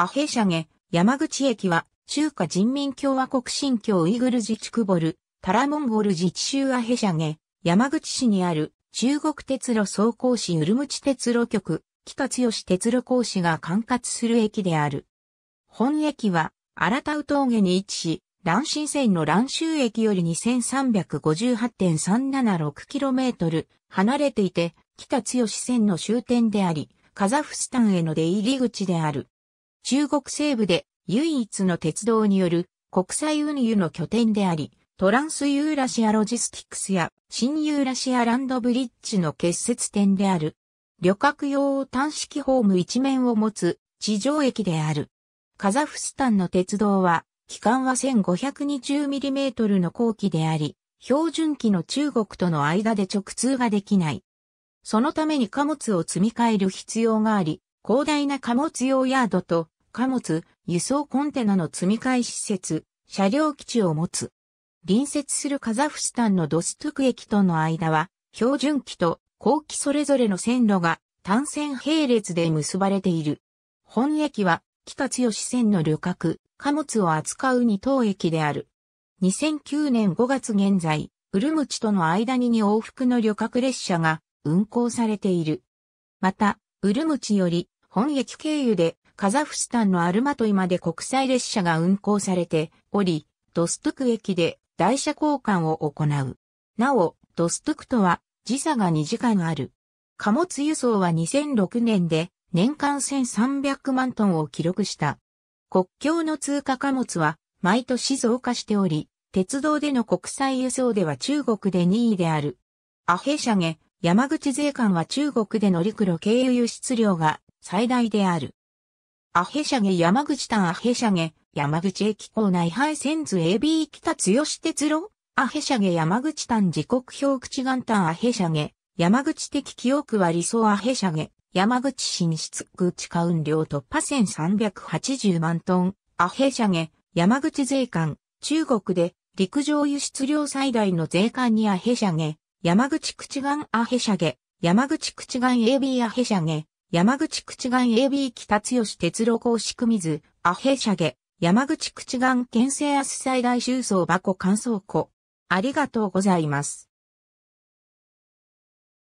アヘシャゲ、山口駅は、中華人民共和国新疆ウイグル自治区ボル、タラモンゴル自治州アヘシャゲ、山口市にある、中国鉄路総工市ウルムチ鉄路局、北強鉄路工事が管轄する駅である。本駅は、荒田峠に位置し、乱新線の乱州駅より 2358.376km 離れていて、北強線の終点であり、カザフスタンへの出入り口である。中国西部で唯一の鉄道による国際運輸の拠点であり、トランスユーラシアロジスティクスや新ユーラシアランドブリッジの結節点である。旅客用単式ホーム一面を持つ地上駅である。カザフスタンの鉄道は、期間は 1520mm の後期であり、標準機の中国との間で直通ができない。そのために貨物を積み替える必要があり、広大な貨物用ヤードと貨物、輸送コンテナの積み替え施設、車両基地を持つ。隣接するカザフスタンのドストゥク駅との間は、標準機と後期それぞれの線路が単線並列で結ばれている。本駅は北強線の旅客、貨物を扱う二等駅である。2009年5月現在、ウルムチとの間に二往復の旅客列車が運行されている。また、ウルムチより本駅経由でカザフスタンのアルマトイまで国際列車が運行されており、ドストク駅で台車交換を行う。なお、ドストクとは時差が2時間ある。貨物輸送は2006年で年間1300万トンを記録した。国境の通貨貨物は毎年増加しており、鉄道での国際輸送では中国で2位である。アヘシャゲ、山口税関は中国での陸路経由輸出量が最大である。アヘシャゲ山口丹アヘシャゲ、山口駅構内配線図 AB 北強し鉄路、アヘシャゲ山口丹時刻表口元丹アヘシャゲ、山口的記憶は理想アヘシャゲ、山口進出口下運量突破1380万トン、アヘシャゲ、山口税関、中国で陸上輸出量最大の税関にアヘシャゲ、山口口岸アヘシャゲ、山口口岸 AB アヘシャゲ、山口口岸 AB 北強鉄路公式水、アヘシャゲ、山口口岸県政アス最大収蔵箱乾燥庫。ありがとうございます。